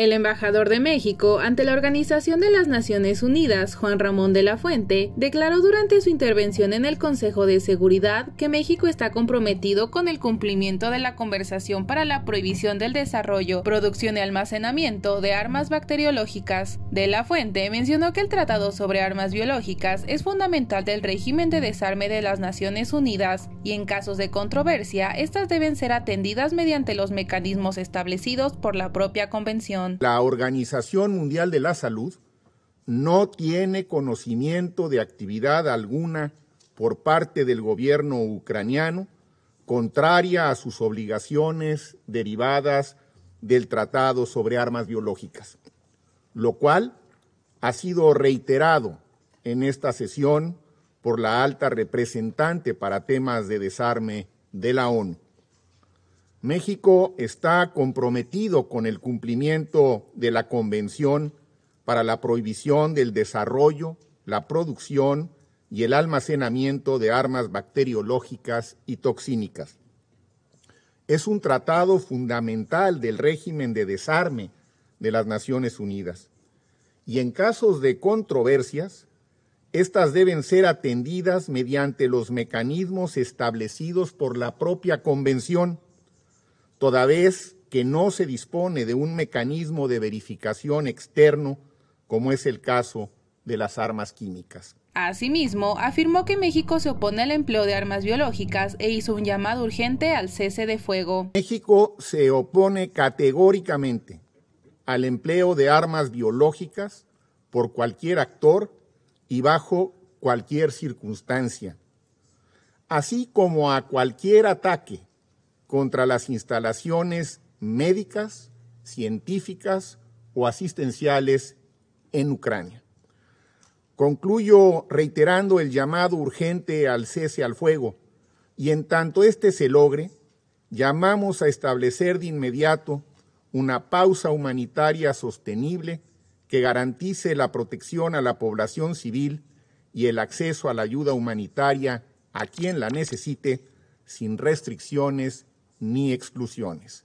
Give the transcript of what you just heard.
El embajador de México ante la Organización de las Naciones Unidas, Juan Ramón de la Fuente, declaró durante su intervención en el Consejo de Seguridad que México está comprometido con el cumplimiento de la Conversación para la Prohibición del Desarrollo, Producción y Almacenamiento de Armas Bacteriológicas. De la Fuente mencionó que el Tratado sobre Armas Biológicas es fundamental del régimen de desarme de las Naciones Unidas y en casos de controversia, estas deben ser atendidas mediante los mecanismos establecidos por la propia Convención. La Organización Mundial de la Salud no tiene conocimiento de actividad alguna por parte del gobierno ucraniano contraria a sus obligaciones derivadas del Tratado sobre Armas Biológicas, lo cual ha sido reiterado en esta sesión por la alta representante para temas de desarme de la ONU. México está comprometido con el cumplimiento de la Convención para la prohibición del desarrollo, la producción y el almacenamiento de armas bacteriológicas y toxínicas. Es un tratado fundamental del régimen de desarme de las Naciones Unidas. Y en casos de controversias, estas deben ser atendidas mediante los mecanismos establecidos por la propia Convención toda vez que no se dispone de un mecanismo de verificación externo, como es el caso de las armas químicas. Asimismo, afirmó que México se opone al empleo de armas biológicas e hizo un llamado urgente al cese de fuego. México se opone categóricamente al empleo de armas biológicas por cualquier actor y bajo cualquier circunstancia, así como a cualquier ataque contra las instalaciones médicas, científicas o asistenciales en Ucrania. Concluyo reiterando el llamado urgente al cese al fuego y en tanto este se logre, llamamos a establecer de inmediato una pausa humanitaria sostenible que garantice la protección a la población civil y el acceso a la ayuda humanitaria a quien la necesite sin restricciones ni exclusiones.